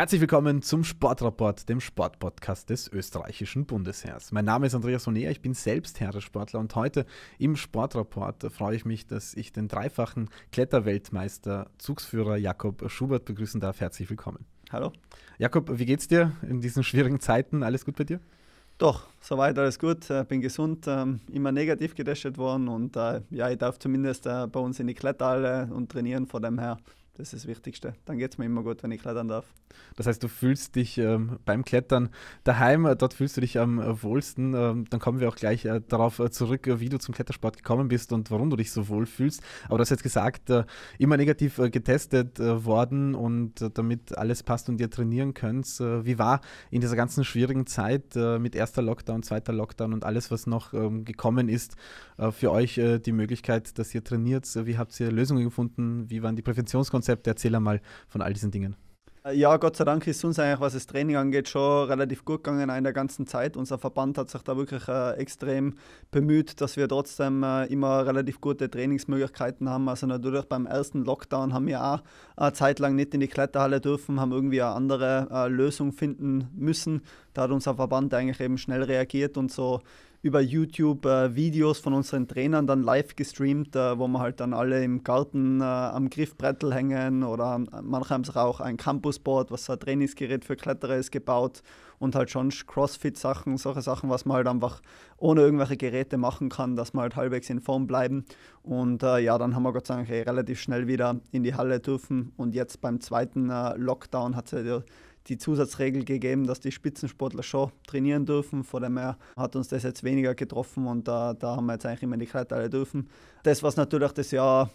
Herzlich willkommen zum Sportrapport, dem Sportpodcast des österreichischen Bundesheers. Mein Name ist Andreas Honeer, ich bin selbst Heeresportler und heute im Sportrapport freue ich mich, dass ich den dreifachen Kletterweltmeister, Zugsführer Jakob Schubert begrüßen darf. Herzlich willkommen. Hallo. Jakob, wie geht's dir in diesen schwierigen Zeiten? Alles gut bei dir? Doch, soweit alles gut. Äh, bin gesund, ähm, immer negativ getestet worden und äh, ja, ich darf zumindest äh, bei uns in die Kletterhalle und trainieren. vor dem Herrn. Das ist das Wichtigste. Dann geht es mir immer gut, wenn ich klettern darf. Das heißt, du fühlst dich ähm, beim Klettern daheim, äh, dort fühlst du dich am äh, wohlsten. Ähm, dann kommen wir auch gleich äh, darauf äh, zurück, wie du zum Klettersport gekommen bist und warum du dich so wohl fühlst. Aber du hast jetzt gesagt, immer negativ getestet worden und damit alles passt und ihr trainieren könnt. wie war in dieser ganzen schwierigen Zeit mit erster Lockdown, zweiter Lockdown und alles, was noch ähm, gekommen ist, für euch die Möglichkeit, dass ihr trainiert? Wie habt ihr Lösungen gefunden? Wie waren die Präventionskonzepte? Konzept? Erzähl mal von all diesen Dingen. Äh, ja, Gott sei Dank ist uns eigentlich, was das Training angeht, schon relativ gut gegangen in der ganzen Zeit. Unser Verband hat sich da wirklich äh, extrem bemüht, dass wir trotzdem äh, immer relativ gute Trainingsmöglichkeiten haben. Also natürlich beim ersten Lockdown haben wir auch eine Zeit lang nicht in die Kletterhalle dürfen, haben irgendwie eine andere äh, Lösung finden müssen. Da hat unser Verband eigentlich eben schnell reagiert und so über YouTube äh, Videos von unseren Trainern dann live gestreamt, äh, wo wir halt dann alle im Garten äh, am Griffbrettel hängen oder manchmal haben sich auch ein Campusboard, was so ein Trainingsgerät für Kletterer ist, gebaut und halt schon Crossfit-Sachen, solche Sachen, was man halt einfach ohne irgendwelche Geräte machen kann, dass man halt halbwegs in Form bleiben. Und äh, ja, dann haben wir Gott sei Dank äh, relativ schnell wieder in die Halle dürfen und jetzt beim zweiten äh, Lockdown hat es ja die Zusatzregel gegeben, dass die Spitzensportler schon trainieren dürfen. Vor dem her hat uns das jetzt weniger getroffen und da, da haben wir jetzt eigentlich immer die Vorteile dürfen. Das, was natürlich das Jahr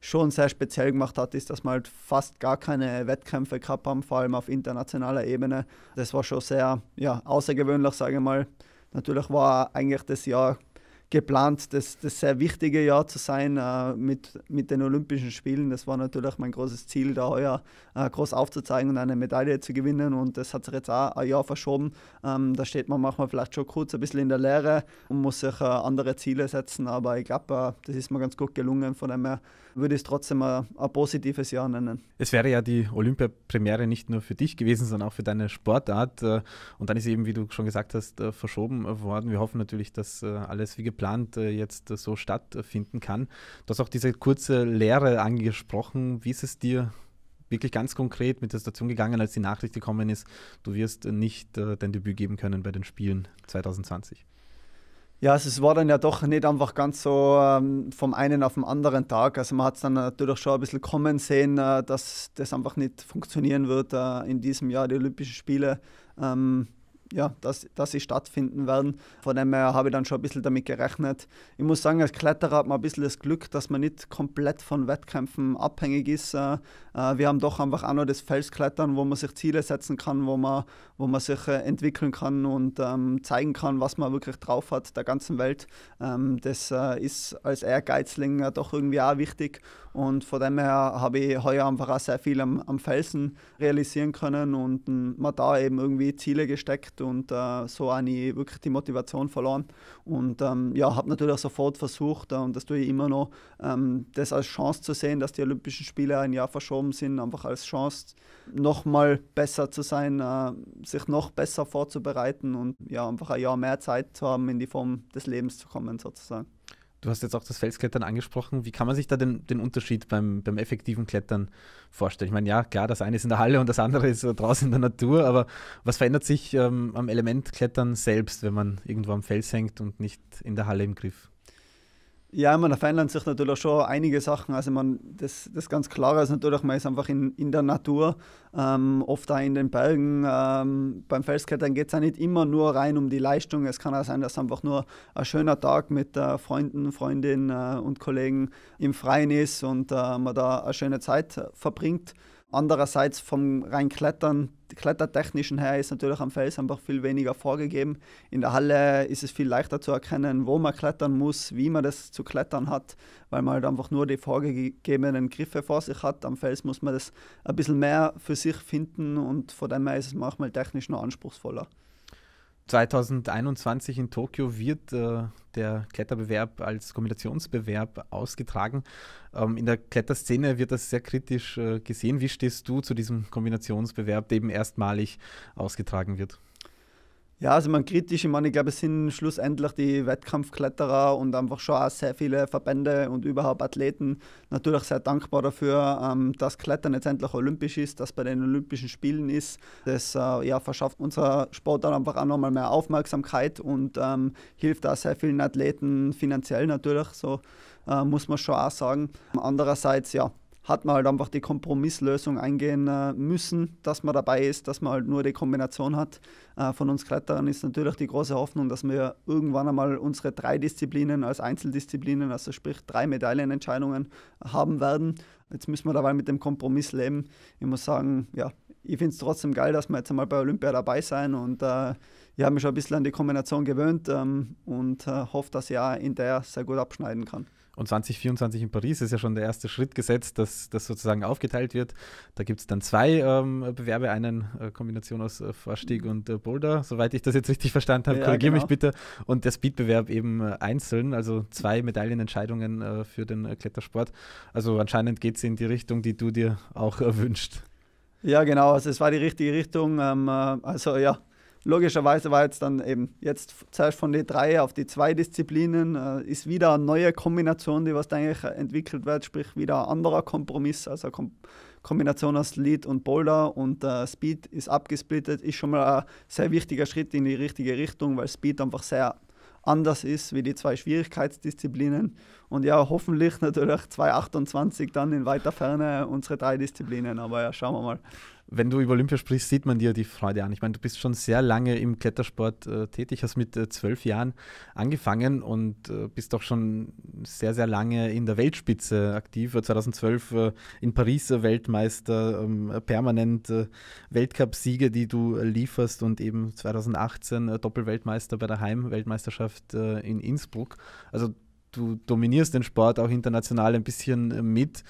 schon sehr speziell gemacht hat, ist, dass wir halt fast gar keine Wettkämpfe gehabt haben, vor allem auf internationaler Ebene. Das war schon sehr ja, außergewöhnlich, sage ich mal. Natürlich war eigentlich das Jahr geplant, das, das sehr wichtige Jahr zu sein äh, mit, mit den Olympischen Spielen. Das war natürlich mein großes Ziel, da heuer äh, groß aufzuzeigen und eine Medaille zu gewinnen. Und das hat sich jetzt auch ein Jahr verschoben. Ähm, da steht man manchmal vielleicht schon kurz ein bisschen in der Leere und muss sich äh, andere Ziele setzen. Aber ich glaube, äh, das ist mir ganz gut gelungen. Von einem. her würde ich es trotzdem ein, ein positives Jahr nennen. Es wäre ja die Olympiapremiere nicht nur für dich gewesen, sondern auch für deine Sportart. Äh, und dann ist eben, wie du schon gesagt hast, äh, verschoben worden. Wir hoffen natürlich, dass äh, alles wie geplant jetzt so stattfinden kann. Du hast auch diese kurze Lehre angesprochen. Wie ist es dir wirklich ganz konkret mit der Situation gegangen, als die Nachricht gekommen ist, du wirst nicht dein Debüt geben können bei den Spielen 2020? ja, also es war dann ja doch nicht einfach ganz so ähm, vom einen auf den anderen Tag. Also man hat es dann natürlich schon ein bisschen kommen sehen, äh, dass das einfach nicht funktionieren wird äh, in diesem Jahr, die Olympischen Spiele. Ähm, ja, dass, dass sie stattfinden werden. Von dem her habe ich dann schon ein bisschen damit gerechnet. Ich muss sagen, als Kletterer hat man ein bisschen das Glück, dass man nicht komplett von Wettkämpfen abhängig ist. Äh, äh, wir haben doch einfach auch noch das Felsklettern, wo man sich Ziele setzen kann, wo man, wo man sich äh, entwickeln kann und ähm, zeigen kann, was man wirklich drauf hat der ganzen Welt. Ähm, das ist als Ehrgeizling doch irgendwie auch wichtig. Und von dem her habe ich heuer einfach auch sehr viel am, am Felsen realisieren können und ähm, mir da eben irgendwie Ziele gesteckt und äh, so habe ich wirklich die Motivation verloren. Und ähm, ja, habe natürlich auch sofort versucht, äh, und das tue ich immer noch, ähm, das als Chance zu sehen, dass die Olympischen Spiele ein Jahr verschoben sind, einfach als Chance, nochmal besser zu sein, äh, sich noch besser vorzubereiten und ja, einfach ein Jahr mehr Zeit zu haben, in die Form des Lebens zu kommen sozusagen. Du hast jetzt auch das Felsklettern angesprochen. Wie kann man sich da den, den Unterschied beim, beim effektiven Klettern vorstellen? Ich meine, ja, klar, das eine ist in der Halle und das andere ist draußen in der Natur, aber was verändert sich ähm, am Elementklettern selbst, wenn man irgendwo am Fels hängt und nicht in der Halle im Griff? Ja, man, verändern sich natürlich schon einige Sachen. Also man, das, das ganz Klare ist natürlich, man ist einfach in, in der Natur, ähm, oft auch in den Bergen. Ähm, beim Felsklettern geht es ja nicht immer nur rein um die Leistung. Es kann auch sein, dass einfach nur ein schöner Tag mit äh, Freunden, Freundinnen äh, und Kollegen im Freien ist und äh, man da eine schöne Zeit äh, verbringt. Andererseits vom rein Klettern, klettertechnischen her ist natürlich am Fels einfach viel weniger vorgegeben. In der Halle ist es viel leichter zu erkennen, wo man klettern muss, wie man das zu klettern hat, weil man halt einfach nur die vorgegebenen Griffe vor sich hat. Am Fels muss man das ein bisschen mehr für sich finden und von dem her ist es manchmal technisch noch anspruchsvoller. 2021 in Tokio wird äh, der Kletterbewerb als Kombinationsbewerb ausgetragen. Ähm, in der Kletterszene wird das sehr kritisch äh, gesehen. Wie stehst du zu diesem Kombinationsbewerb, der eben erstmalig ausgetragen wird? Ja, also man kritisch, ich meine, ich glaube, es sind schlussendlich die Wettkampfkletterer und einfach schon auch sehr viele Verbände und überhaupt Athleten natürlich sehr dankbar dafür, ähm, dass Klettern jetzt endlich olympisch ist, dass bei den Olympischen Spielen ist. Das äh, ja, verschafft unserer Sport dann einfach auch nochmal mehr Aufmerksamkeit und ähm, hilft auch sehr vielen Athleten finanziell natürlich, so äh, muss man schon auch sagen. Andererseits, ja, hat man halt einfach die Kompromisslösung eingehen äh, müssen, dass man dabei ist, dass man halt nur die Kombination hat. Äh, von uns Kletterern ist natürlich die große Hoffnung, dass wir irgendwann einmal unsere drei Disziplinen als Einzeldisziplinen, also sprich drei Medaillenentscheidungen, haben werden. Jetzt müssen wir dabei mit dem Kompromiss leben. Ich muss sagen, ja, ich finde es trotzdem geil, dass wir jetzt einmal bei Olympia dabei sein und äh, ich habe mich schon ein bisschen an die Kombination gewöhnt ähm, und äh, hoffe, dass ich auch in der sehr gut abschneiden kann. Und 2024 in Paris ist ja schon der erste Schritt gesetzt, dass das sozusagen aufgeteilt wird. Da gibt es dann zwei ähm, Bewerbe, eine äh, Kombination aus äh, Vorstieg mhm. und äh, Boulder, soweit ich das jetzt richtig verstanden habe. Ja, Korrigiere genau. mich bitte. Und der Speedbewerb eben äh, einzeln, also zwei Medaillenentscheidungen äh, für den äh, Klettersport. Also anscheinend geht es in die Richtung, die du dir auch wünscht. Ja, genau. Also es war die richtige Richtung. Ähm, also ja, Logischerweise war jetzt dann eben jetzt zuerst von den drei auf die zwei Disziplinen, äh, ist wieder eine neue Kombination, die was da eigentlich entwickelt wird, sprich wieder ein anderer Kompromiss, also Kom Kombination aus Lead und Boulder und äh, Speed ist abgesplittet, ist schon mal ein sehr wichtiger Schritt in die richtige Richtung, weil Speed einfach sehr anders ist wie die zwei Schwierigkeitsdisziplinen. Und ja, hoffentlich natürlich 2028 dann in weiter Ferne unsere drei Disziplinen. Aber ja, schauen wir mal wenn du über Olympia sprichst, sieht man dir die Freude an. Ich meine, du bist schon sehr lange im Klettersport äh, tätig, hast mit äh, zwölf Jahren angefangen und äh, bist auch schon sehr, sehr lange in der Weltspitze aktiv. 2012 äh, äh, in Paris äh, Weltmeister, ähm, permanent Weltcup-Siege, die du lieferst und eben 2018 Doppelweltmeister bei der Heimweltmeisterschaft weltmeisterschaft in Innsbruck. Also du dominierst den Sport auch international ein bisschen mit.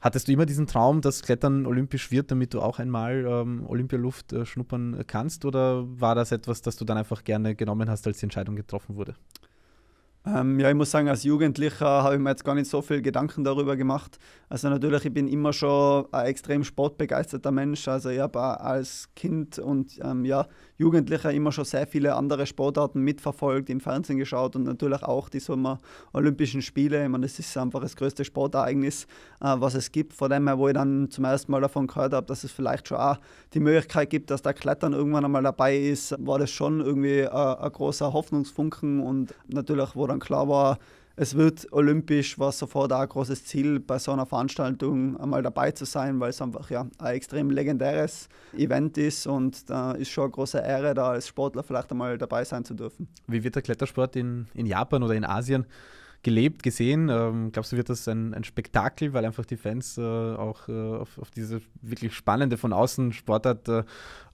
Hattest du immer diesen Traum, dass Klettern olympisch wird, damit du auch einmal ähm, Olympialuft äh, schnuppern äh, kannst? Oder war das etwas, das du dann einfach gerne genommen hast, als die Entscheidung getroffen wurde? Ähm, ja, ich muss sagen, als Jugendlicher habe ich mir jetzt gar nicht so viel Gedanken darüber gemacht. Also natürlich, ich bin immer schon ein extrem sportbegeisterter Mensch. Also ich habe als Kind und ähm, ja, Jugendlicher immer schon sehr viele andere Sportarten mitverfolgt, im Fernsehen geschaut und natürlich auch die Sommer Olympischen Spiele. Ich meine, das ist einfach das größte Sportereignis, äh, was es gibt. Vor dem her, wo ich dann zum ersten Mal davon gehört habe, dass es vielleicht schon auch die Möglichkeit gibt, dass da Klettern irgendwann einmal dabei ist, war das schon irgendwie äh, ein großer Hoffnungsfunken und natürlich, wo dann klar war, es wird olympisch, was sofort auch ein großes Ziel, bei so einer Veranstaltung einmal dabei zu sein, weil es einfach ja, ein extrem legendäres Event ist und da ist schon eine große Ehre, da als Sportler vielleicht einmal dabei sein zu dürfen. Wie wird der Klettersport in, in Japan oder in Asien gelebt, gesehen. Ähm, glaubst du, wird das ein, ein, Spektakel, weil einfach die Fans äh, auch äh, auf, auf, diese wirklich spannende von außen Sportart äh,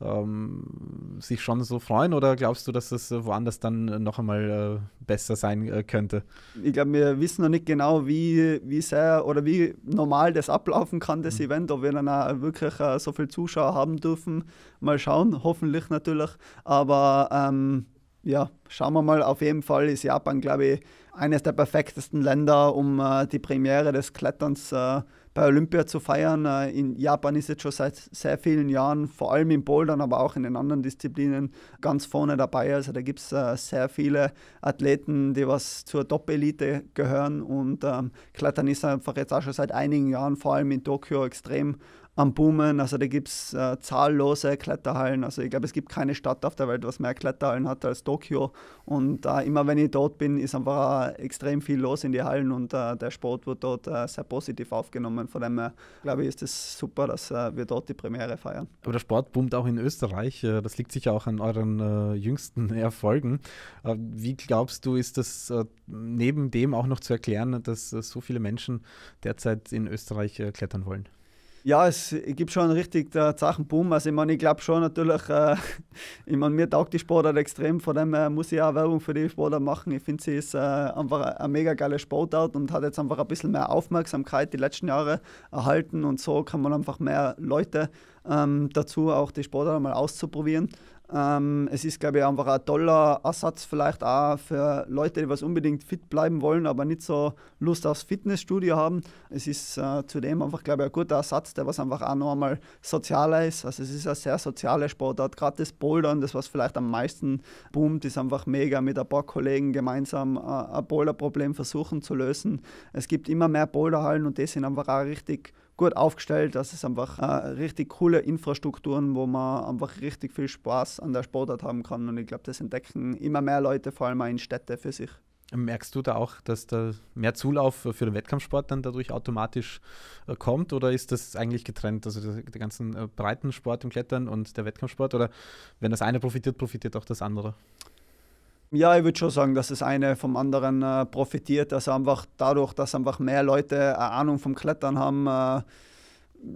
ähm, sich schon so freuen? Oder glaubst du, dass das äh, woanders dann äh, noch einmal äh, besser sein könnte? Ich glaube, wir wissen noch nicht genau, wie, wie sehr oder wie normal das ablaufen kann, das mhm. Event, ob wir dann auch wirklich so viele Zuschauer haben dürfen. Mal schauen, hoffentlich natürlich. Aber ähm, ja, schauen wir mal. Auf jeden Fall ist Japan, glaube ich, eines der perfektesten Länder, um äh, die Premiere des Kletterns äh, bei Olympia zu feiern. Äh, in Japan ist es schon seit sehr vielen Jahren, vor allem im Bouldern, aber auch in den anderen Disziplinen, ganz vorne dabei. Also da gibt es äh, sehr viele Athleten, die was zur Top-Elite gehören. Und ähm, Klettern ist einfach jetzt auch schon seit einigen Jahren, vor allem in Tokio, extrem am Boomen. Also da gibt es äh, zahllose Kletterhallen. Also ich glaube, es gibt keine Stadt auf der Welt, was mehr Kletterhallen hat als Tokio. Und äh, immer wenn ich dort bin, ist einfach äh, extrem viel los in die Hallen und äh, der Sport wird dort äh, sehr positiv aufgenommen. Von dem her, glaube ich, ist es das super, dass äh, wir dort die Premiere feiern. Aber der Sport boomt auch in Österreich. Das liegt sicher auch an euren jüngsten Erfolgen. wie glaubst du, ist das neben dem auch noch zu erklären, dass so viele Menschen derzeit in Österreich klettern wollen? Ja, es gibt schon richtig der Sachenboom. Also ich meine, ich glaube schon natürlich, äh, ich meine, mir taugt die Sportart extrem, von dem äh, muss ich auch Werbung für die Sportart machen. Ich finde, sie ist äh, einfach eine mega geile Sportart und hat jetzt einfach ein bisschen mehr Aufmerksamkeit die letzten Jahre erhalten und so kann man einfach mehr Leute ähm, dazu auch die Sportart mal auszuprobieren. Ähm, es ist, glaube ich, einfach ein toller Ersatz vielleicht auch für Leute, die was unbedingt fit bleiben wollen, aber nicht so Lust aufs Fitnessstudio haben. Es ist äh, zudem einfach, glaube ich, ein guter Ersatz, der was einfach auch noch einmal sozialer ist. Also es ist ein sehr sozialer Sportart. Gerade das Bouldern, das was vielleicht am meisten boomt, ist einfach mega mit ein paar Kollegen gemeinsam äh, ein Boulderproblem versuchen zu lösen. Es gibt immer mehr Boulderhallen und die sind einfach auch richtig gut aufgestellt. Das ist einfach äh, richtig coole Infrastrukturen, wo man einfach richtig viel Spaß an der Sportart haben kann. Und ich glaube, das entdecken immer mehr Leute, vor allem auch in Städte für sich. Merkst du da auch, dass da mehr Zulauf für den Wettkampfsport dann dadurch automatisch äh, kommt oder ist das eigentlich getrennt? Also der ganzen äh, Breitensport im Klettern und der Wettkampfsport oder wenn das eine profitiert, profitiert auch das andere? Ja, ich würde schon sagen, dass das eine vom anderen äh, profitiert. Also einfach dadurch, dass einfach mehr Leute eine Ahnung vom Klettern haben, äh,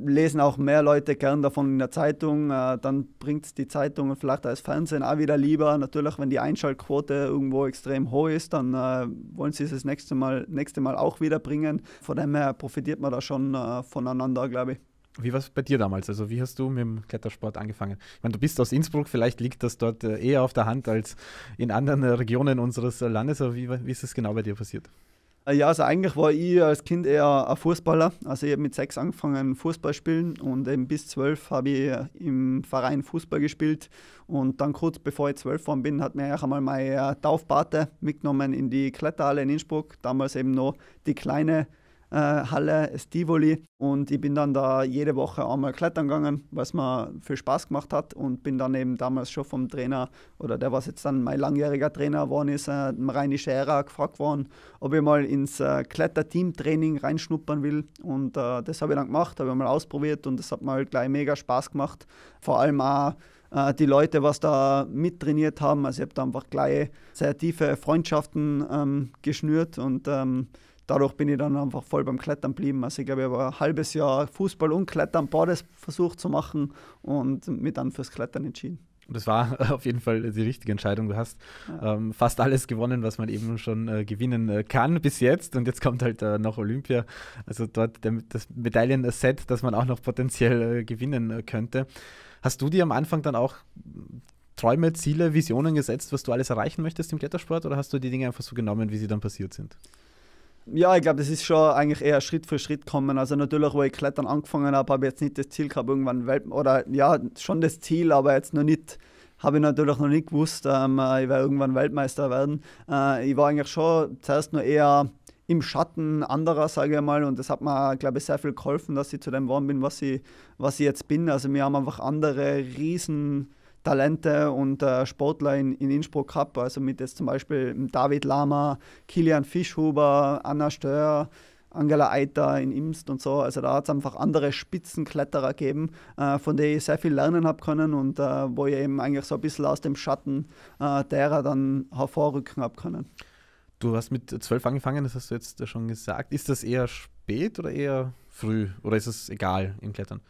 lesen auch mehr Leute gern davon in der Zeitung. Äh, dann bringt es die Zeitung und vielleicht als Fernsehen auch wieder lieber. Natürlich, wenn die Einschaltquote irgendwo extrem hoch ist, dann äh, wollen sie es das nächste Mal, nächste Mal auch wieder bringen. Von dem her profitiert man da schon äh, voneinander, glaube ich. Wie war es bei dir damals? Also, wie hast du mit dem Klettersport angefangen? Ich meine, du bist aus Innsbruck, vielleicht liegt das dort äh, eher auf der Hand als in anderen äh, Regionen unseres äh, Landes, aber wie, wie ist es genau bei dir passiert? Ja, also eigentlich war ich als Kind eher ein Fußballer. Also ich habe mit sechs angefangen Fußball spielen und eben bis zwölf habe ich im Verein Fußball gespielt. Und dann kurz bevor ich zwölf geworden bin, hat mir eigentlich einmal mein Taufpate mitgenommen in die Kletterhalle in Innsbruck. Damals eben noch die kleine äh, Halle, Stivoli. Und ich bin dann da jede Woche einmal klettern gegangen, was mir viel Spaß gemacht hat. Und bin dann eben damals schon vom Trainer, oder der, was jetzt dann mein langjähriger Trainer geworden ist, äh, dem Reini Scherer, gefragt worden, ob ich mal ins äh, Kletterteam-Training reinschnuppern will. Und äh, das habe ich dann gemacht, habe ich mal ausprobiert und das hat mir halt gleich mega Spaß gemacht. Vor allem auch äh, die Leute, was da mittrainiert haben. Also ich habe da einfach gleich sehr tiefe Freundschaften ähm, geschnürt und ähm, dadurch bin ich dann einfach voll beim Klettern geblieben. Also ich glaube, ich habe ein halbes Jahr Fußball und Klettern beides versucht zu machen und mich dann fürs Klettern entschieden. Das war auf jeden Fall die richtige Entscheidung. Du hast ja. ähm, fast alles gewonnen, was man eben schon äh, gewinnen äh, kann bis jetzt. Und jetzt kommt halt äh, noch Olympia. Also dort der, das Medaillenset, das man auch noch potenziell äh, gewinnen äh, könnte. Hast du dir am Anfang dann auch Träume, Ziele, Visionen gesetzt, was du alles erreichen möchtest im Klettersport? Oder hast du die Dinge einfach so genommen, wie sie dann passiert sind? ja, ich glaube, das ist schon eigentlich eher Schritt für Schritt kommen. Also natürlich, wo ich Klettern angefangen habe, habe ich jetzt nicht das Ziel gehabt, irgendwann Welt oder ja, schon das Ziel, aber jetzt noch nicht, habe ich natürlich noch nicht gewusst, ähm, äh, ich werde irgendwann Weltmeister werden. Äh, ich war eigentlich schon zuerst nur eher im Schatten anderer, sage ich mal. Und das hat mir, glaube ich, sehr viel geholfen, dass ich zu dem geworden bin, was ich, was ich jetzt bin. Also mir haben einfach andere riesen Talente und äh, Sportler in, in, Innsbruck habe. Also mit jetzt zum Beispiel David Lama, Kilian Fischhuber, Anna Stör, Angela Eiter in Imst und so. Also da hat es einfach andere Spitzenkletterer gegeben, äh, von denen ich sehr viel lernen habe können und äh, wo ich eben eigentlich so ein bisschen aus dem Schatten äh, derer dann hervorrücken habe können. Du hast mit zwölf angefangen, das hast du jetzt schon gesagt. Ist das eher spät oder eher früh oder ist es egal im Klettern?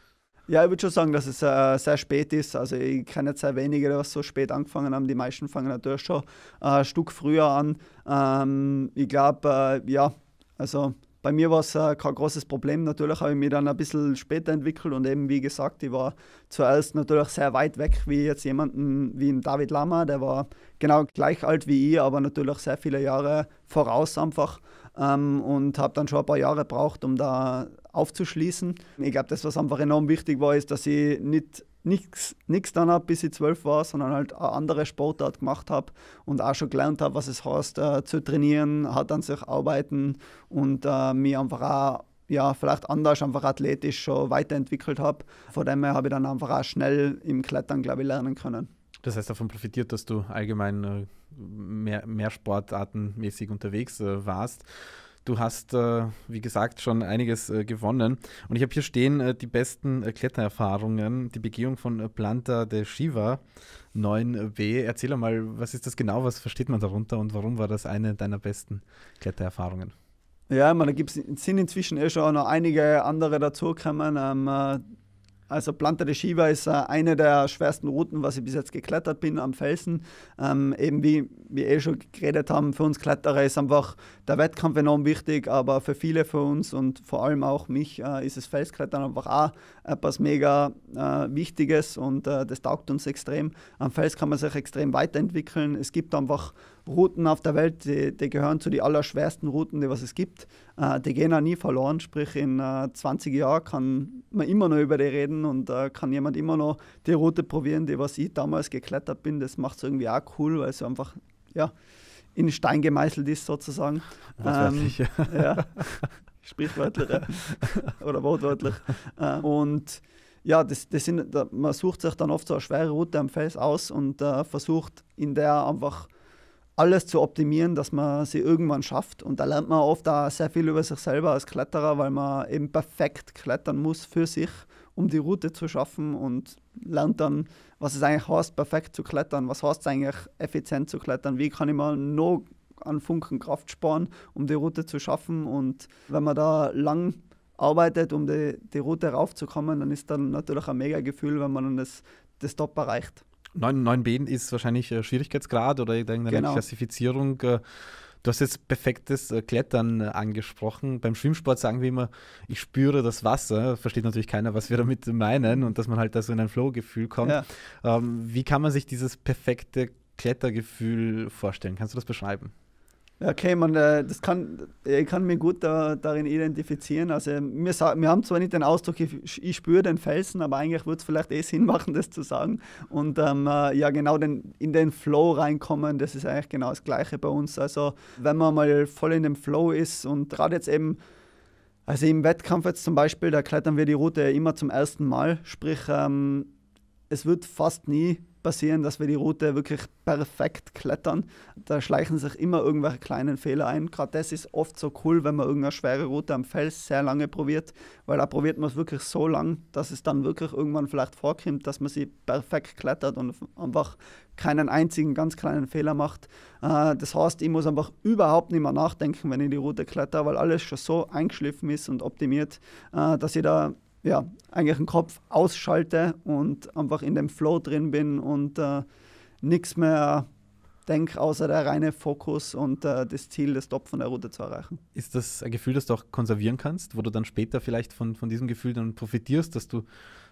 Ja, ich würde schon sagen, dass es äh, sehr spät ist. Also ich kenne jetzt sehr wenige, die so spät angefangen haben. Die meisten fangen natürlich schon äh, ein Stück früher an. Ähm, ich glaube, äh, ja, also bei mir war es äh, kein großes Problem. Natürlich habe ich mich dann ein bisschen später entwickelt und eben, wie gesagt, ich war zuerst natürlich sehr weit weg, wie jetzt jemanden wie David Lama, der war genau gleich alt wie ich, aber natürlich sehr viele Jahre voraus einfach. Ähm, und habe dann schon ein paar Jahre gebraucht, um da aufzuschließen. Ich glaube, das, was einfach enorm wichtig war, ist, dass ich nicht nichts dann habe, bis ich zwölf war, sondern halt eine andere Sportart gemacht habe und auch schon gelernt habe, was es heißt, äh, zu trainieren, hart an sich arbeiten und äh, mich einfach auch ja, vielleicht anders, einfach athletisch schon weiterentwickelt habe. Von dem her habe ich dann einfach auch schnell im Klettern, glaube ich, lernen können. Das heißt, davon profitiert, dass du allgemein äh, mehr, mehr sportartenmäßig unterwegs äh, warst. Du hast, äh, wie gesagt, schon einiges äh, gewonnen. Und ich habe hier stehen äh, die besten äh, Klettererfahrungen, die Begehung von äh, Planta de Shiva 9b. Erzähl mal, was ist das genau, was versteht man darunter und warum war das eine deiner besten Klettererfahrungen? Ja, man, da gibt's, sind inzwischen eh schon noch einige andere dazugekommen. Ähm, äh, also Planta de Chiva ist äh, eine der schwersten Routen, was ich bis jetzt geklettert bin am Felsen. Ähm, eben wie wir eh schon geredet haben, für uns Kletterer ist einfach der Wettkampf enorm wichtig, aber für viele von uns und vor allem auch mich äh, ist das Felsklettern einfach auch etwas mega äh, Wichtiges und äh, das taugt uns extrem. Am Fels kann man sich extrem weiterentwickeln. Es gibt einfach Routen auf der Welt, die, die gehören zu den allerschwersten Routen, die was es gibt. Äh, die gehen auch nie verloren, sprich in äh, 20 Jahren kann man immer noch über die reden und äh, kann jemand immer noch die Route probieren, die was ich damals geklettert bin. Das macht es irgendwie auch cool, weil es einfach, ja, in Stein gemeißelt ist sozusagen. Ähm, ja. Sprichwörtlich oder wortwörtlich. Äh, und ja, das, das sind, man sucht sich dann oft so eine schwere Route am Fels aus und äh, versucht in der einfach alles zu optimieren, dass man sie irgendwann schafft. Und da lernt man oft auch sehr viel über sich selber als Kletterer, weil man eben perfekt klettern muss für sich, um die Route zu schaffen und lernt dann, was es eigentlich heißt, perfekt zu klettern, was heißt es eigentlich, effizient zu klettern, wie kann ich mal noch an Funken Kraft sparen, um die Route zu schaffen. Und wenn man da lang arbeitet, um die, die Route raufzukommen, dann ist dann natürlich ein mega Gefühl, wenn man dann das, das Top erreicht. 9, 9b ist wahrscheinlich äh, Schwierigkeitsgrad oder irgendeine genau. Klassifizierung. Äh, du hast jetzt perfektes äh, Klettern angesprochen. Beim Schwimmsport sagen wir immer, ich spüre das Wasser. Versteht natürlich keiner, was wir damit meinen und dass man halt da so in ein Flow-Gefühl kommt. Ja. Ähm, wie kann man sich dieses perfekte Klettergefühl vorstellen? Kannst du das beschreiben? Okay, man, äh, das kann, äh, ich kann mich gut da, darin identifizieren. Also wir, wir haben zwar nicht den Ausdruck, ich, ich spüre den Felsen, aber eigentlich würde es vielleicht eh Sinn machen, das zu sagen. Und ähm, äh, ja, genau den, in den Flow reinkommen, das ist eigentlich genau das Gleiche bei uns. Also wenn man mal voll in dem Flow ist und gerade jetzt eben, also im Wettkampf jetzt zum Beispiel, da klettern wir die Route immer zum ersten Mal. Sprich, ähm, es wird fast nie passieren, dass wir die Route wirklich perfekt klettern. Da schleichen sich immer irgendwelche kleinen Fehler ein. Gerade das ist oft so cool, wenn man irgendeine schwere Route am Fels sehr lange probiert, weil da probiert man es wirklich so lang, dass es dann wirklich irgendwann vielleicht vorkommt, dass man sie perfekt klettert und einfach keinen einzigen ganz kleinen Fehler macht. Äh, das heißt, ich muss einfach überhaupt nicht mehr nachdenken, wenn ich die Route kletter, weil alles schon so eingeschliffen ist und optimiert, äh, dass ich da ja, eigentlich den Kopf ausschalte und einfach in dem Flow drin bin und äh, nichts mehr denke, außer der reine Fokus und äh, das Ziel, das Top von der Route zu erreichen. Ist das ein Gefühl, das du auch konservieren kannst, wo du dann später vielleicht von, von diesem Gefühl dann profitierst, dass du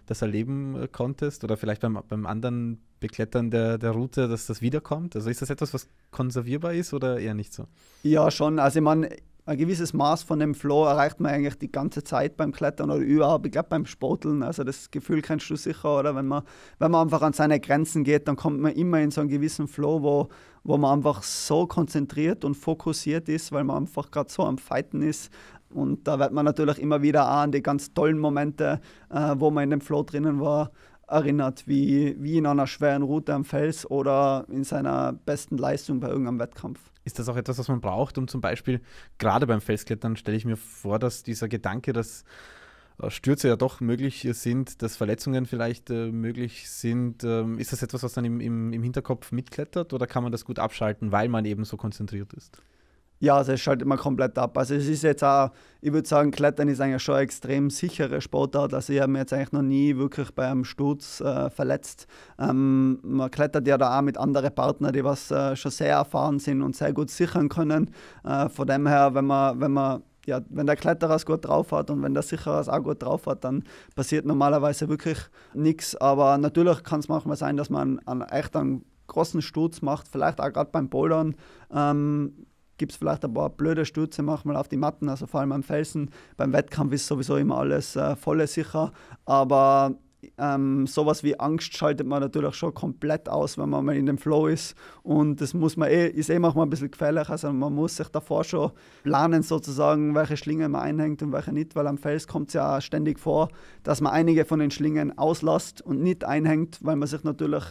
das erleben äh, konntest oder vielleicht beim, beim anderen Beklettern der, der Route, dass das wiederkommt? Also ist das etwas, was konservierbar ist oder eher nicht so? Ja, schon. Also ich meine, ein gewisses Maß von dem Flow erreicht man eigentlich die ganze Zeit beim Klettern oder überhaupt, ich glaube beim Sporteln. Also das Gefühl kennst du sicher, oder wenn man, wenn man einfach an seine Grenzen geht, dann kommt man immer in so einen gewissen Flow, wo, wo man einfach so konzentriert und fokussiert ist, weil man einfach gerade so am Fighten ist. Und da wird man natürlich immer wieder auch an die ganz tollen Momente, äh, wo man in dem Flow drinnen war, erinnert, wie, wie in einer schweren Route am Fels oder in seiner besten Leistung bei irgendeinem Wettkampf ist das auch etwas, was man braucht, um zum Beispiel, gerade beim Felsklettern stelle ich mir vor, dass dieser Gedanke, dass äh, Stürze ja doch möglich sind, dass Verletzungen vielleicht äh, möglich sind. Ähm, ist das etwas, was dann im, im, im Hinterkopf mitklettert oder kann man das gut abschalten, weil man eben so konzentriert ist? Ja, also es schaltet man komplett ab. Also es ist jetzt auch, ich würde sagen, Klettern ist eigentlich schon ein extrem sichere Sportart. Also ich habe mich jetzt eigentlich noch nie wirklich bei einem Sturz äh, verletzt. Ähm, man klettert ja da auch mit anderen Partnern, die was äh, schon sehr erfahren sind und sehr gut sichern können. Äh, von dem her, wenn man, wenn man ja, wenn der Kletterer es gut drauf hat und wenn der Sicherer es auch gut drauf hat, dann passiert normalerweise wirklich nichts. Aber natürlich kann es manchmal sein, dass man einen, echt einen großen Sturz macht, vielleicht auch gerade beim Bouldern. Ähm, gibt es vielleicht ein paar blöde Stürze manchmal auf die Matten, also vor allem am Felsen. Beim Wettkampf ist sowieso immer alles äh, volle sicher, aber ähm, sowas wie Angst schaltet man natürlich schon komplett aus, wenn man mal in dem Flow ist. Und das muss man eh, ist eh manchmal ein bisschen gefährlich. Also man muss sich davor schon planen, sozusagen, welche Schlingen man einhängt und welche nicht, weil am Fels kommt es ja ständig vor, dass man einige von den Schlingen auslässt und nicht einhängt, weil man sich natürlich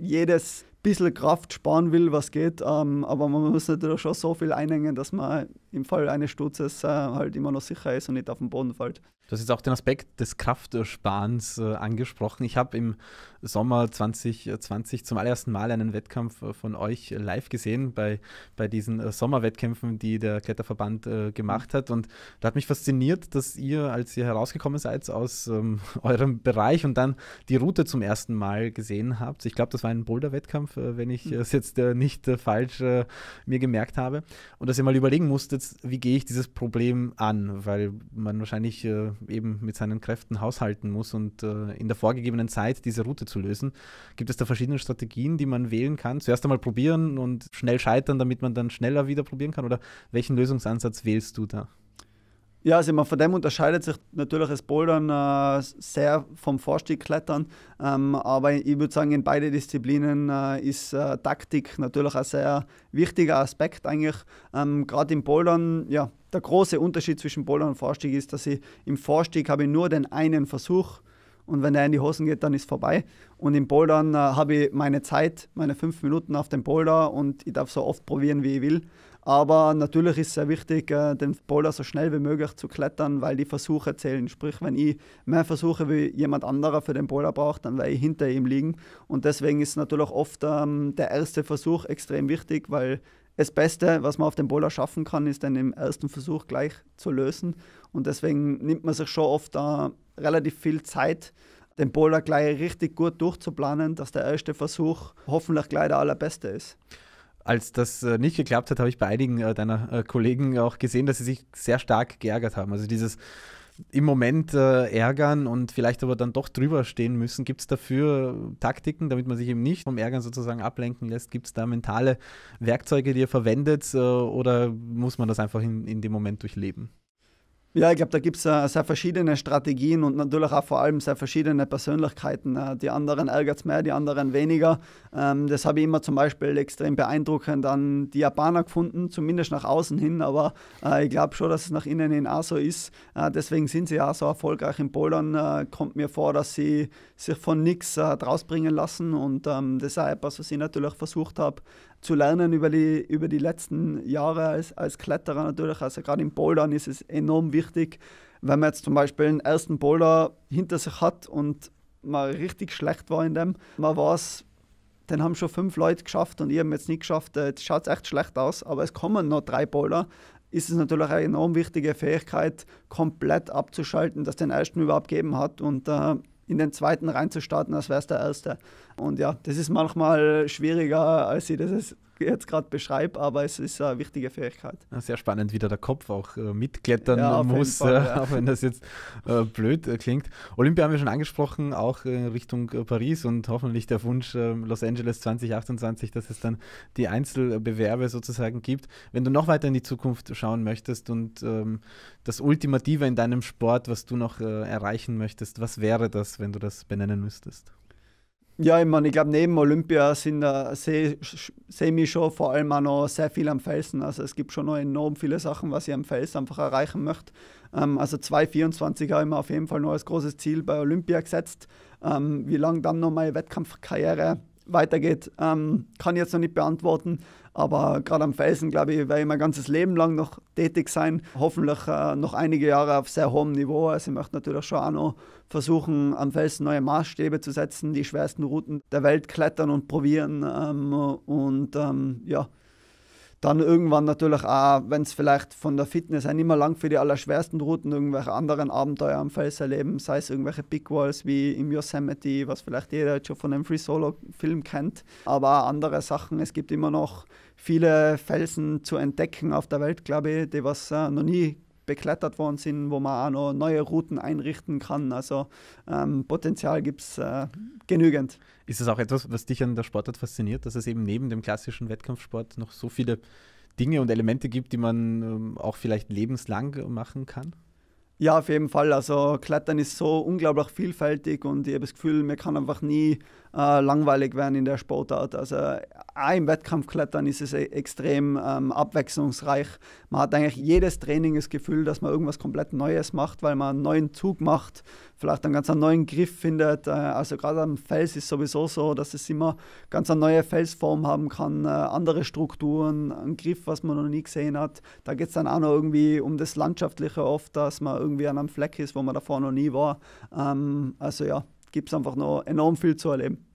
jedes ein bisschen Kraft sparen will, was geht. Ähm, aber man muss natürlich schon so viel einhängen, dass man im Fall eines Sturzes äh, halt immer noch sicher ist und nicht auf den Boden fällt. Du hast jetzt auch den Aspekt des Kraftersparens äh, angesprochen. Ich habe im Sommer 2020 zum allerersten Mal einen Wettkampf äh, von euch live gesehen bei, bei diesen äh, Sommerwettkämpfen, die der Kletterverband äh, gemacht hat. Und da hat mich fasziniert, dass ihr, als ihr herausgekommen seid aus ähm, eurem Bereich und dann die Route zum ersten Mal gesehen habt. Ich glaube, das war ein Boulder-Wettkampf, äh, wenn ich hm. es jetzt äh, nicht falsch mir gemerkt habe. Und dass ihr mal überlegen musstet, wie gehe ich dieses Problem an, weil man wahrscheinlich eben mit seinen Kräften haushalten muss und äh, in der vorgegebenen Zeit diese Route zu lösen, gibt es da verschiedene Strategien, die man wählen kann. Zuerst einmal probieren und schnell scheitern, damit man dann schneller wieder probieren kann? Oder welchen Lösungsansatz wählst du da? Ja, also man, von dem unterscheidet sich natürlich das Bouldern äh, sehr vom Vorstiegklettern. Ähm, aber ich würde sagen, in beiden Disziplinen äh, ist äh, Taktik natürlich ein sehr wichtiger Aspekt eigentlich. Ähm, Gerade im Bouldern, ja, der große Unterschied zwischen Boulder und Vorstieg ist, dass ich im Vorstieg habe ich nur den einen Versuch und wenn der in die Hosen geht, dann ist vorbei. Und im Bouldern äh, habe ich meine Zeit, meine fünf Minuten auf dem Boulder und ich darf so oft probieren, wie ich will. Aber natürlich ist es sehr wichtig, äh, den Boulder so schnell wie möglich zu klettern, weil die Versuche zählen. Sprich, wenn ich mehr Versuche wie jemand anderer für den Boulder brauche, dann werde ich hinter ihm liegen. Und deswegen ist natürlich oft ähm, der erste Versuch extrem wichtig, weil das Beste, was man auf dem Bowler schaffen kann, ist dann im ersten Versuch gleich zu lösen. Und deswegen nimmt man sich schon oft da relativ viel Zeit, den Bowler gleich richtig gut durchzuplanen, dass der erste Versuch hoffentlich gleich der allerbeste ist. Als das äh, nicht geklappt hat, habe ich bei einigen äh, deiner äh, Kollegen auch gesehen, dass sie sich sehr stark geärgert haben. Also dieses im Moment äh, ärgern und vielleicht aber dann doch drüber stehen müssen? Gibt es dafür Taktiken, damit man sich eben nicht vom Ärgern sozusagen ablenken lässt? Gibt es da mentale Werkzeuge, die ihr verwendet äh, oder muss man das einfach in, in dem Moment durchleben? Ja, ich glaube, da gibt es äh, sehr verschiedene Strategien und natürlich auch vor allem sehr verschiedene Persönlichkeiten. Äh, die anderen ärgert es mehr, die anderen weniger. Ähm, das habe ich immer zum Beispiel extrem beeindruckend an die Japaner gefunden, zumindest nach außen hin, aber äh, ich glaube schon, dass es nach innen hin auch so ist. Äh, deswegen sind sie ja so erfolgreich in Polen. Äh, kommt mir vor, dass sie sich von nichts äh, draus bringen lassen und ähm, das ist auch etwas, was ich natürlich versucht habe, zu lernen über die, über die letzten Jahre als, als Kletterer natürlich. Also gerade im Bouldern ist es enorm wichtig, wenn man jetzt zum Beispiel einen ersten Boulder hinter sich hat und man richtig schlecht war in dem, man weiß, dann haben schon fünf Leute geschafft und ich habe jetzt nicht geschafft, jetzt äh, schaut es echt schlecht aus, aber es kommen noch drei Boulder, ist es natürlich eine enorm wichtige Fähigkeit, komplett abzuschalten, dass den ersten überhaupt gegeben hat und äh, in den zweiten reinzustarten, als wäre es der erste. Und ja, das ist manchmal schwieriger, als sie das jetzt gerade beschreibe, aber es ist eine wichtige Fähigkeit. Sehr spannend, wie da der Kopf auch äh, mitklettern ja, muss, Fall, äh, ja. auch wenn das jetzt äh, blöd klingt. Olympia haben wir schon angesprochen, auch in Richtung Paris und hoffentlich der Wunsch Los Angeles 2028, dass es dann die Einzelbewerbe sozusagen gibt. Wenn du noch weiter in die Zukunft schauen möchtest und ähm, das Ultimative in deinem Sport, was du noch erreichen möchtest, was wäre das, wenn du das benennen müsstest? Ja, ich meine, ich glaube, neben Olympia sind da sehe seh schon vor allem auch noch sehr viel am Felsen. Also es gibt schon noch enorm viele Sachen, was ich am Felsen einfach erreichen möchte. Ähm, also 2024 habe ich mir auf jeden Fall noch als großes Ziel bei Olympia gesetzt. Ähm, wie lange dann noch meine Wettkampfkarriere weitergeht, ähm, kann ich jetzt noch nicht beantworten. Aber gerade am Felsen, glaube ich, werde ich mein ganzes Leben lang noch tätig sein. Hoffentlich äh, noch einige Jahre auf sehr hohem Niveau. Also ich möchte natürlich schon auch noch versuchen, am Felsen neue Maßstäbe zu setzen, die schwersten Routen der Welt klettern und probieren. Ähm, und ähm, ja, dann irgendwann natürlich auch, wenn es vielleicht von der Fitness her nicht mehr lang für die allerschwersten Routen irgendwelche anderen Abenteuer am Fels erleben, sei es irgendwelche Big Walls wie im Yosemite, was vielleicht jeder jetzt schon von einem Free Solo-Film kennt, aber auch andere Sachen. Es gibt immer noch viele Felsen zu entdecken auf der Welt, glaube ich, die was äh, noch nie beklettert worden sind, wo man auch noch neue Routen einrichten kann. Also ähm, Potenzial gibt es äh, genügend. Ist es auch etwas, was dich an der Sportart fasziniert, dass es eben neben dem klassischen Wettkampfsport noch so viele Dinge und Elemente gibt, die man ähm, auch vielleicht lebenslang machen kann? Ja, auf jeden Fall. Also Klettern ist so unglaublich vielfältig und ich habe das Gefühl, man kann einfach nie äh, langweilig werden in der Sportart. Also auch im Wettkampfklettern ist es e- extrem ähm, abwechslungsreich. Man hat eigentlich jedes Training das Gefühl, dass man irgendwas komplett Neues macht, weil man einen neuen Zug macht, vielleicht einen ganz neuen Griff findet. Äh, also gerade am Fels ist sowieso so, dass es immer ganz eine neue Felsform haben kann, äh, andere Strukturen, einen Griff, was man noch nie gesehen hat. Da geht es dann auch noch irgendwie um das Landschaftliche oft, dass man irgendwie an einem Fleck ist, wo man davor noch nie war. Ähm, also ja, gibt es einfach noch enorm viel zu erleben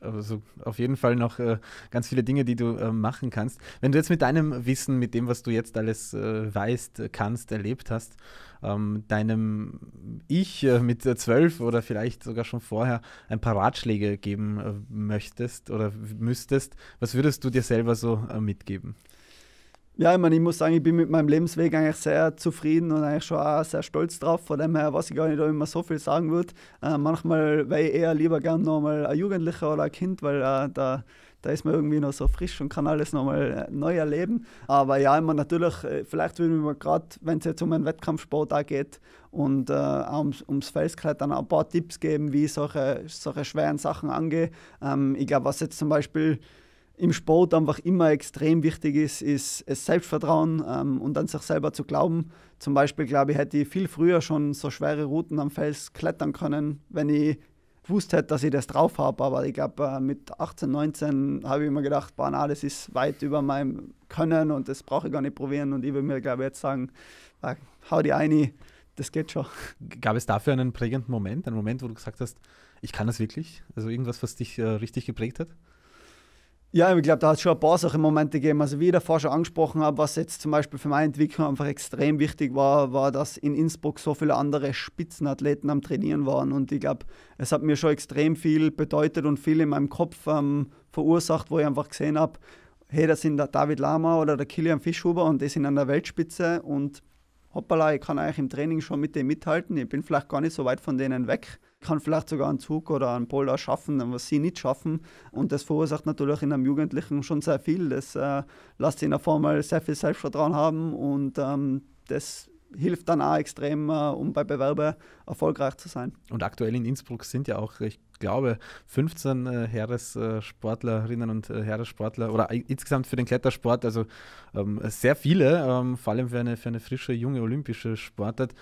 also auf jeden Fall noch äh, ganz viele Dinge, die du äh, machen kannst. Wenn du jetzt mit deinem Wissen, mit dem, was du jetzt alles äh, weißt, kannst, erlebt hast, ähm, deinem Ich äh, mit zwölf oder vielleicht sogar schon vorher ein paar Ratschläge geben äh, möchtest oder müsstest, was würdest du dir selber so äh, mitgeben? ja, ich meine, ich muss sagen, ich bin mit meinem Lebensweg eigentlich sehr zufrieden und eigentlich schon auch sehr stolz drauf. Von dem her, was ich gar nicht immer so viel sagen würde. Äh, manchmal wäre ich eher lieber gern nochmal ein Jugendlicher oder ein Kind, weil äh, da, da ist man irgendwie noch so frisch und kann alles nochmal äh, neu erleben. Aber ja, immer natürlich, äh, vielleicht würde ich mir gerade, wenn es jetzt um einen Wettkampfsport auch geht und äh, auch ums, ums Felskleid, ein paar Tipps geben, wie ich solche, solche schweren Sachen angehe. Ähm, ich glaube, was jetzt zum Beispiel im Sport einfach immer extrem wichtig ist, ist es Selbstvertrauen ähm, und an sich selber zu glauben. Zum Beispiel, glaube ich, hätte ich viel früher schon so schwere Routen am Fels klettern können, wenn ich wusste, dass ich das drauf habe. Aber ich glaube, äh, mit 18, 19 habe ich immer gedacht, boah, na, das ist weit über meinem Können und das brauche ich gar nicht probieren. Und ich würde mir, glaube ich, jetzt sagen, äh, hau die eine, das geht schon. Gab es dafür einen prägenden Moment, einen Moment, wo du gesagt hast, ich kann das wirklich? Also irgendwas, was dich äh, richtig geprägt hat? Ja, ich glaube, da hat es schon ein paar Sachen Momente gegeben. Also, wie ich davor schon angesprochen habe, was jetzt zum Beispiel für meine Entwicklung einfach extrem wichtig war, war, dass in Innsbruck so viele andere Spitzenathleten am Trainieren waren. Und ich glaube, es hat mir schon extrem viel bedeutet und viel in meinem Kopf ähm, verursacht, wo ich einfach gesehen habe, hey, das sind der David Lama oder der Kilian Fischhuber und die sind an der Weltspitze. Und hoppala, ich kann eigentlich im Training schon mit denen mithalten. Ich bin vielleicht gar nicht so weit von denen weg kann vielleicht sogar einen Zug oder einen Boulder schaffen, was sie nicht schaffen. Und das verursacht natürlich in einem Jugendlichen schon sehr viel. Das äh, lässt ihn auf einmal sehr viel Selbstvertrauen haben und ähm, das hilft dann auch extrem, äh, um bei Bewerber erfolgreich zu sein. Und aktuell in Innsbruck sind ja auch, ich glaube, 15 äh, Heeressportlerinnen und äh, Heeressportler oder insgesamt für den Klettersport, also ähm, sehr viele, ähm, vor allem für eine, für eine frische, junge olympische Sportart.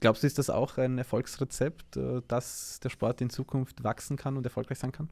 Glaubst du, ist das auch ein Erfolgsrezept, äh, dass der Sport in Zukunft wachsen kann und erfolgreich sein kann?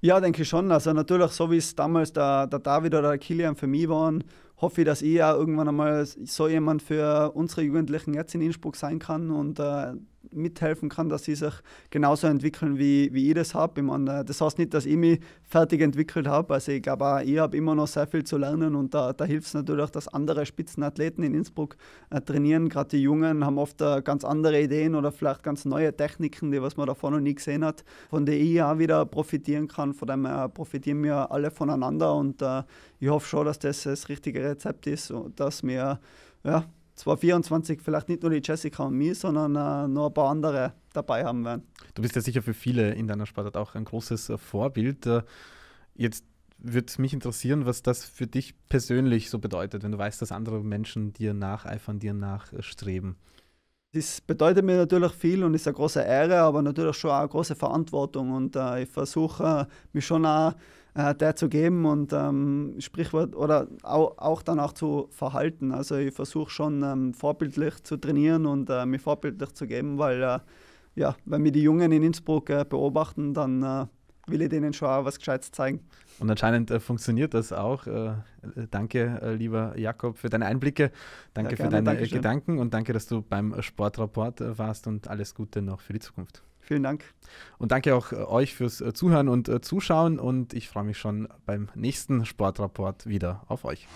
Ja, denke ich schon. Also natürlich, so wie es damals der, der David oder der Kilian für mich waren hoffe dass ich ja irgendwann einmal so jemand für unsere Jugendlichen jetzt in Innsbruck sein kann und äh, mithelfen kann, dass sie sich genauso entwickeln, wie, wie ich das habe. Ich meine, das heißt nicht, dass ich mich fertig entwickelt habe. Also ich glaube auch, ich habe immer noch sehr viel zu lernen und da, da hilft es natürlich auch, dass andere Spitzenathleten in Innsbruck äh, trainieren. Gerade die Jungen haben oft äh, ganz andere Ideen oder vielleicht ganz neue Techniken, die was man davor noch nie gesehen hat, von denen ich auch wieder profitieren kann. Von dem her äh, profitieren wir alle voneinander und äh, ich hoffe schon, dass das das richtige Rezept ist und dass wir ja, 2024 vielleicht nicht nur die Jessica und mich, sondern äh, noch ein paar andere dabei haben werden. Du bist ja sicher für viele in deiner Sportart auch ein großes äh, Vorbild. Äh, jetzt würde mich interessieren, was das für dich persönlich so bedeutet, wenn du weißt, dass andere Menschen dir nacheifern, dir nachstreben. Das bedeutet mir natürlich viel und ist eine große Ehre, aber natürlich schon auch eine große Verantwortung. Und äh, ich versuche mich schon auch äh, der zu geben und ähm, Sprichwort oder auch, auch dann auch zu verhalten. Also ich versuche schon ähm, vorbildlich zu trainieren und äh, mir vorbildlich zu geben, weil äh, ja, wenn wir die Jungen in Innsbruck äh, beobachten, dann äh, will ich denen schon auch was Gescheites zeigen. Und anscheinend äh, funktioniert das auch. Äh, äh danke, äh, lieber Jakob, für deine Einblicke. Danke ja, für deine Gedanken und danke, dass du beim Sportrapport warst und alles Gute noch für die Zukunft. Vielen Dank. Und danke auch äh, euch fürs äh, Zuhören und äh, Zuschauen. Und ich freue mich schon beim nächsten Sportrapport wieder auf euch.